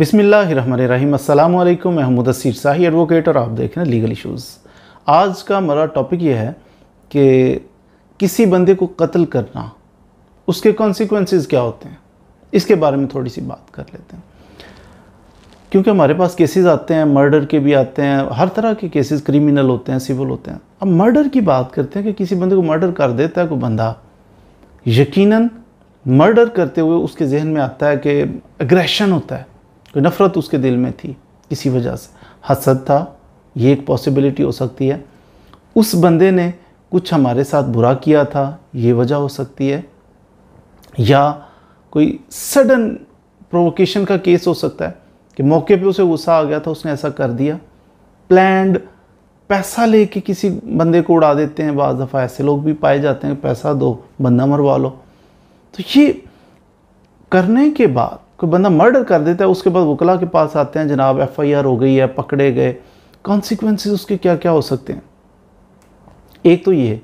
बिसमिल्लाम अल्लाम मैं मुदसर शाही एडवोकेट और आप देख रहे हैं लीगल इशूज़ आज का मेरा टॉपिक ये है कि किसी बंदे को कत्ल करना उसके कॉन्सिक्वेंसेस क्या होते हैं इसके बारे में थोड़ी सी बात कर लेते हैं क्योंकि हमारे पास केसेस आते हैं मर्डर के भी आते हैं हर तरह के केसेस क्रिमिनल होते हैं सिविल होते हैं अब मर्डर की बात करते हैं कि किसी बंदे को मर्डर कर देता है कोई बंदा यकीनन मर्डर करते हुए उसके जहन में आता है कि अग्रेशन होता है तो नफ़रत उसके दिल में थी किसी वजह से हसद था ये एक पॉसिबिलिटी हो सकती है उस बंदे ने कुछ हमारे साथ बुरा किया था ये वजह हो सकती है या कोई सडन प्रोवोकेशन का केस हो सकता है कि मौके पे उसे गुस्सा आ गया था उसने ऐसा कर दिया प्लैंड पैसा लेके किसी बंदे को उड़ा देते हैं बज़ दफ़ा ऐसे लोग भी पाए जाते हैं पैसा दो बंदा मरवा लो तो ये करने के बाद कोई बंदा मर्डर कर देता है उसके बाद वकला के पास आते हैं जनाब एफ आई आर हो गई है पकड़े गए कॉन्सिक्वेंस उसके क्या क्या हो सकते हैं एक तो ये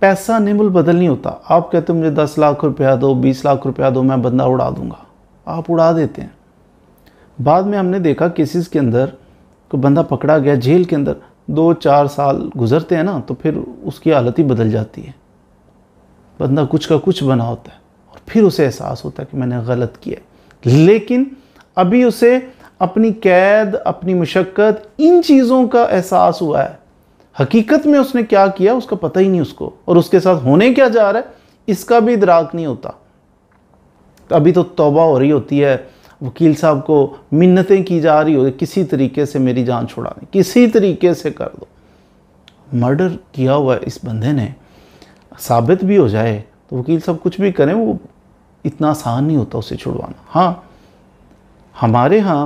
पैसा निमुल बदल नहीं होता आप कहते हो मुझे दस लाख रुपया दो बीस लाख रुपया दो मैं बंदा उड़ा दूंगा आप उड़ा देते हैं बाद में हमने देखा केसेस के अंदर कोई बंदा पकड़ा गया जेल के अंदर दो चार साल गुजरते हैं ना तो फिर उसकी हालत ही बदल जाती है बंदा कुछ का कुछ बना होता है और फिर उसे एहसास होता है कि मैंने गलत किया लेकिन अभी उसे अपनी कैद अपनी मशक्क़त इन चीज़ों का एहसास हुआ है हकीकत में उसने क्या किया उसका पता ही नहीं उसको और उसके साथ होने क्या जा रहा है इसका भी इदराक नहीं होता अभी तो तौबा हो रही होती है वकील साहब को मिन्नतें की जा रही होती किसी तरीके से मेरी जान छुड़ा दें किसी तरीके से कर दो मर्डर किया हुआ इस बंदे ने साबित भी हो जाए तो वकील साहब कुछ भी करें वो इतना आसान नहीं होता उसे छुड़वाना हाँ हमारे यहाँ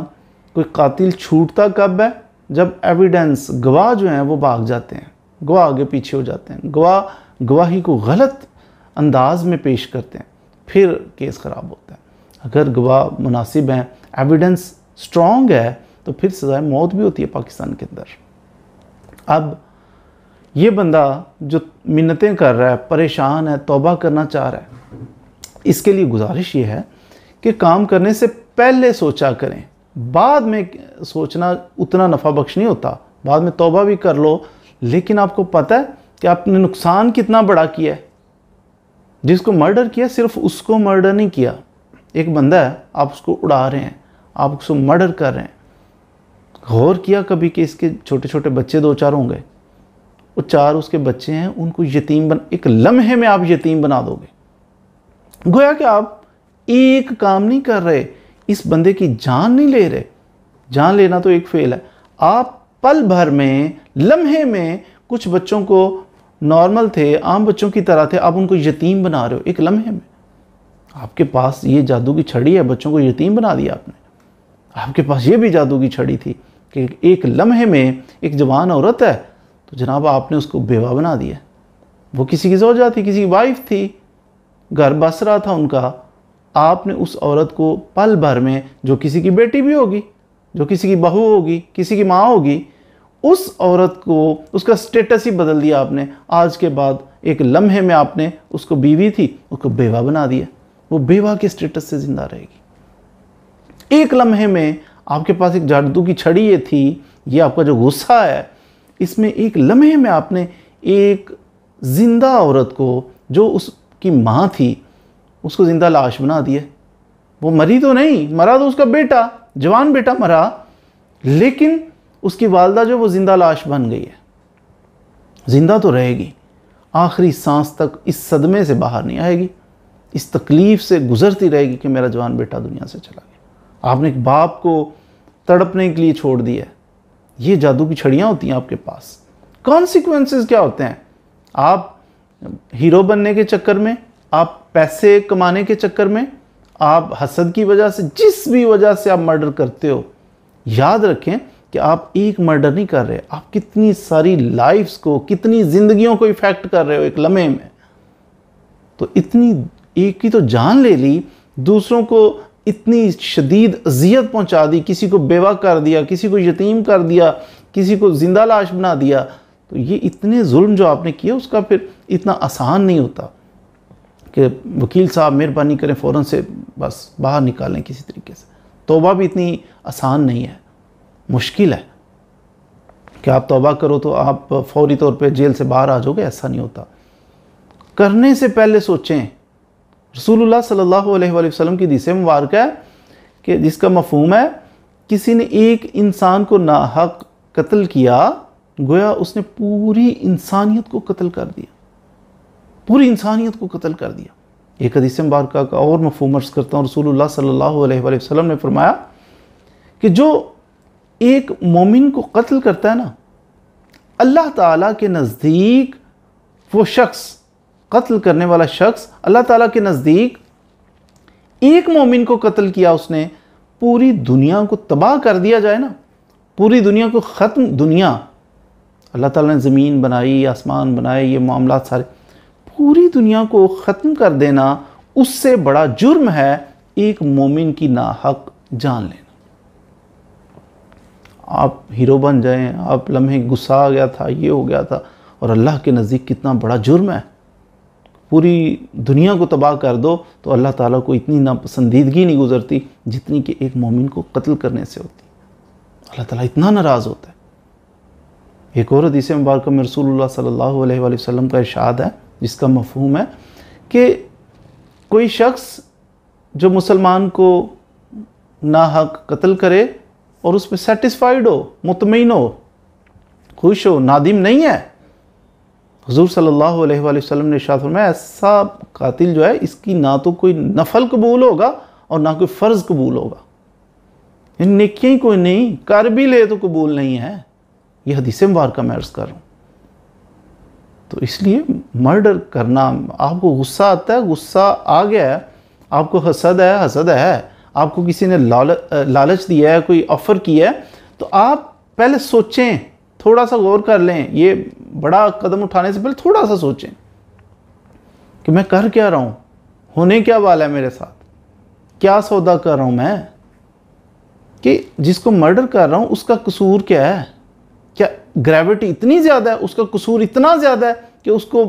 कोई कातिल छूटता कब है जब एविडेंस गवाह जो हैं वो भाग जाते हैं गवाह आगे पीछे हो जाते हैं गवाह गवाही को गलत अंदाज में पेश करते हैं फिर केस ख़राब होता है अगर गवाह मुनासिब हैं एविडेंस स्ट्रॉन्ग है तो फिर सजाए मौत भी होती है पाकिस्तान के अंदर अब ये बंदा जो मिन्नतें कर रहा है परेशान है तोबा करना चाह रहा है इसके लिए गुजारिश ये है कि काम करने से पहले सोचा करें बाद में सोचना उतना नफ़ा बख्श नहीं होता बाद में तोबा भी कर लो लेकिन आपको पता है कि आपने नुकसान कितना बड़ा किया है जिसको मर्डर किया सिर्फ उसको मर्डर नहीं किया एक बंदा है आप उसको उड़ा रहे हैं आप उसको मर्डर कर रहे हैं गौर किया कभी कि इसके छोटे छोटे बच्चे दो चार होंगे वो चार उसके बच्चे हैं उनको यतीम बन एक लम्हे में आप यतीम बना दोगे गोया कि आप एक काम नहीं कर रहे इस बंदे की जान नहीं ले रहे जान लेना तो एक फेल है आप पल भर में लम्हे में कुछ बच्चों को नॉर्मल थे आम बच्चों की तरह थे आप उनको यतीम बना रहे हो एक लम्हे में आपके पास ये जादू की छड़ी है बच्चों को यतीम बना दिया आपने आपके पास ये भी जादू की छड़ी थी कि एक लम्हे में एक जवान औरत है तो जनाब आपने उसको बेवा बना दिया वो किसी की जोजा थी किसी की वाइफ थी घर बस रहा था उनका आपने उस औरत को पल भर में जो किसी की बेटी भी होगी जो किसी की बहू होगी किसी की माँ होगी उस औरत को उसका स्टेटस ही बदल दिया आपने आज के बाद एक लम्हे में आपने उसको बीवी थी उसको बेवा बना दिया वो बेवा के स्टेटस से ज़िंदा रहेगी एक लम्हे में आपके पास एक जादू की छड़ी ये थी ये आपका जो गुस्सा है इसमें एक लम्हे में आपने एक ज़िंदा औरत को जो उसकी माँ थी उसको ज़िंदा लाश बना दिया वो मरी तो नहीं मरा तो उसका बेटा जवान बेटा मरा लेकिन उसकी वालदा जो वो ज़िंदा लाश बन गई है ज़िंदा तो रहेगी आखिरी सांस तक इस सदमे से बाहर नहीं आएगी इस तकलीफ़ से गुजरती रहेगी कि मेरा जवान बेटा दुनिया से चला गया आपने एक बाप को तड़पने के लिए छोड़ दिया ये जादू की छड़ियाँ होती हैं आपके पास कॉन्सिक्वेंसेस क्या होते हैं आप हीरो बनने के चक्कर में आप पैसे कमाने के चक्कर में आप हसद की वजह से जिस भी वजह से आप मर्डर करते हो याद रखें कि आप एक मर्डर नहीं कर रहे आप कितनी सारी लाइफ्स को कितनी जिंदगियों को इफेक्ट कर रहे हो एक लम्हे में तो इतनी एक की तो जान ले ली दूसरों को इतनी शदीद अजियत पहुँचा दी किसी को बेवा कर दिया किसी को यतीम कर दिया किसी को ज़िंदा लाश बना दिया तो ये इतने जुल्म जो आपने किया उसका फिर इतना आसान नहीं होता कि वकील साहब मेहरबानी करें फ़ौर से बस बाहर निकालें किसी तरीके से तोबा भी इतनी आसान नहीं है मुश्किल है कि आप तोबा करो तो आप फौरी तौर पे जेल से बाहर आ जाओगे ऐसा नहीं होता करने से पहले सोचें रसूलुल्लाह सल्लल्लाहु अलैहि वसल्लम की दीस मुबारक है कि जिसका मफहम है किसी ने एक इंसान को नाहक कत्ल किया गोया उसने पूरी इंसानियत को कत्ल कर दिया पूरी इंसानियत को कत्ल कर दिया एक हदीस मुबारक का और मफहम अर्ज करता हूँ रसूलुल्लाह सल्लल्लाहु अलैहि वसल्लम ने फरमाया कि जो एक मोमिन को कत्ल करता है ना अल्लाह ताला के नज़दीक वो शख्स कत्ल करने वाला शख्स अल्लाह ताला के नज़दीक एक मोमिन को कत्ल किया उसने पूरी दुनिया को तबाह कर दिया जाए ना पूरी दुनिया को ख़त्म दुनिया अल्लाह ताला ने ज़मीन बनाई आसमान बनाए ये मामला सारे पूरी दुनिया को ख़त्म कर देना उससे बड़ा जुर्म है एक मोमिन की नाहक जान लेना आप हीरो बन जाएं आप लम्हे गुस्सा आ गया था ये हो गया था और अल्लाह के नज़दीक कितना बड़ा जुर्म है पूरी दुनिया को तबाह कर दो तो अल्लाह ताला को इतनी नापसंदीदगी नहीं गुजरती जितनी कि एक मोमिन को कत्ल करने से होती अल्लाह ताला इतना नाराज़ होता है एक और हदीस मुबारक में रसूल सल्ला वसम का इशाद है जिसका मफहूम है कि कोई शख्स जो मुसलमान को ना हक कत्ल करे और उसमें सेटिस्फाइड हो मुतमिन हो खुश हो नादिम नहीं है हजूर सल्ला अलैहि ने शाह फरमाया ऐसा कातिल जो है इसकी ना तो कोई नफल कबूल होगा और ना कोई फ़र्ज़ कबूल होगा निकिया ही कोई नहीं कर भी ले तो कबूल नहीं है यह हदीस का मैं अर्ज़ कर रहा हूँ तो इसलिए मर्डर करना आपको गुस्सा आता है गुस्सा आ गया है आपको हसद है हसद है आपको किसी ने लाल लालच दिया है कोई ऑफ़र किया है तो आप पहले सोचें थोड़ा सा गौर कर लें ये बड़ा कदम उठाने से पहले थोड़ा सा सोचें कि मैं कर क्या रहा हूँ होने क्या वाला है मेरे साथ क्या सौदा कर रहा हूँ मैं कि जिसको मर्डर कर रहा हूँ उसका कसूर क्या है क्या ग्रेविटी इतनी ज़्यादा है उसका कसूर इतना ज़्यादा है कि उसको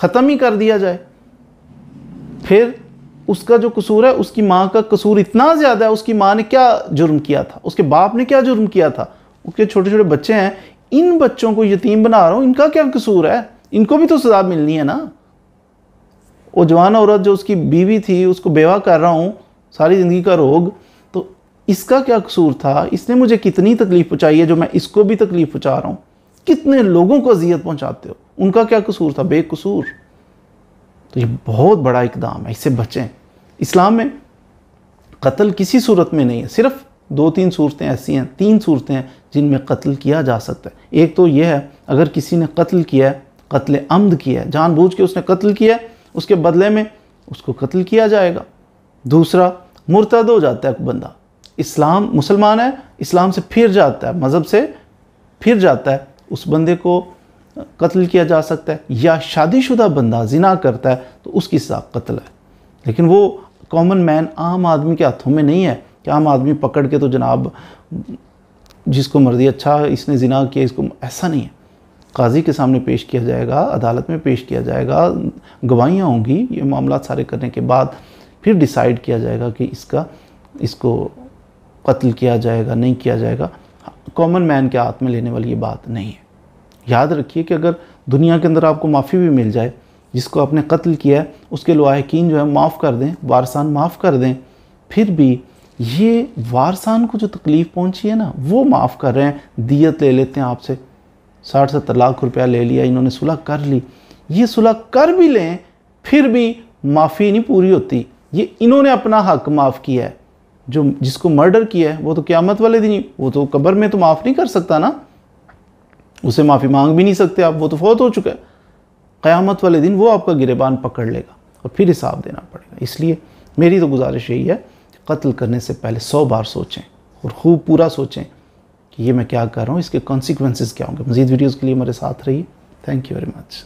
ख़त्म ही कर दिया जाए फिर उसका जो कसूर है उसकी माँ का कसूर इतना ज़्यादा है उसकी माँ ने क्या जुर्म किया था उसके बाप ने क्या जुर्म किया था उसके छोटे छोटे बच्चे हैं इन बच्चों को यतीम बना रहा हूँ इनका क्या कसूर है इनको भी तो सजा मिलनी है ना वो जवान औरत जो उसकी बीवी थी उसको बेवा कर रहा हूँ सारी ज़िंदगी का रोग तो इसका क्या कसूर था इसने मुझे कितनी तकलीफ़ पहुँचाई है जो मैं इसको भी तकलीफ़ पहुँचा रहा हूँ कितने लोगों को अजियत पहुँचाते हो उनका क्या कसूर था बेकसूर तो ये बहुत बड़ा इकदाम है इससे बचें इस्लाम में कत्ल किसी सूरत में नहीं है सिर्फ दो तीन सूरतें ऐसी हैं तीन सूरतें हैं जिनमें कत्ल किया जा सकता है एक तो यह है अगर किसी ने कत्ल किया है कत्ल अमद किया है जानबूझ के उसने कत्ल किया है उसके बदले में उसको कत्ल किया जाएगा दूसरा मुर्तद हो जाता है बंदा इस्लाम मुसलमान है इस्लाम से फिर जाता है मज़हब से फिर जाता है उस बंदे को कत्ल किया जा सकता है या शादीशुदा बंदा जिना करता है तो उसकी साफ कत्ल है लेकिन वो कॉमन मैन आम आदमी के हाथों में नहीं है क्या आम आदमी पकड़ के तो जनाब जिसको मर्जी अच्छा इसने जिना किया इसको ऐसा नहीं है काजी के सामने पेश किया जाएगा अदालत में पेश किया जाएगा गवाहियाँ होंगी ये मामला सारे करने के बाद फिर डिसाइड किया जाएगा कि इसका इसको कत्ल किया जाएगा नहीं किया जाएगा कॉमन मैन के हाथ में लेने वाली ये बात नहीं है याद रखिए कि अगर दुनिया के अंदर आपको माफ़ी भी मिल जाए जिसको आपने कत्ल किया है उसके लुआकिन जो है माफ़ कर दें वारसान माफ़ कर दें फिर भी ये वारसान को जो तकलीफ़ पहुंची है ना वो माफ़ कर रहे हैं दियत ले लेते हैं आपसे साठ सत्तर लाख रुपया ले लिया इन्होंने सुलह कर ली ये सुलह कर भी लें फिर भी माफ़ी नहीं पूरी होती ये इन्होंने अपना हक माफ़ किया है जो जिसको मर्डर किया है वो तो क़्यामत वाले दिन ही वो तो कब्र में तो माफ़ नहीं कर सकता ना उसे माफ़ी मांग भी नहीं सकते आप वो तो फौत हो चुका है क़्यामत वाले दिन वो आपका गिरेबान पकड़ लेगा और फिर हिसाब देना पड़ेगा इसलिए मेरी तो गुजारिश यही है कत्ल करने से पहले सौ बार सोचें और खूब पूरा सोचें कि ये मैं क्या कर रहा हूँ इसके कॉन्सिक्वेंसेज क्या होंगे मज़ीद वीडियोज़ के लिए हमारे साथ रहिए थैंक यू वेरी मच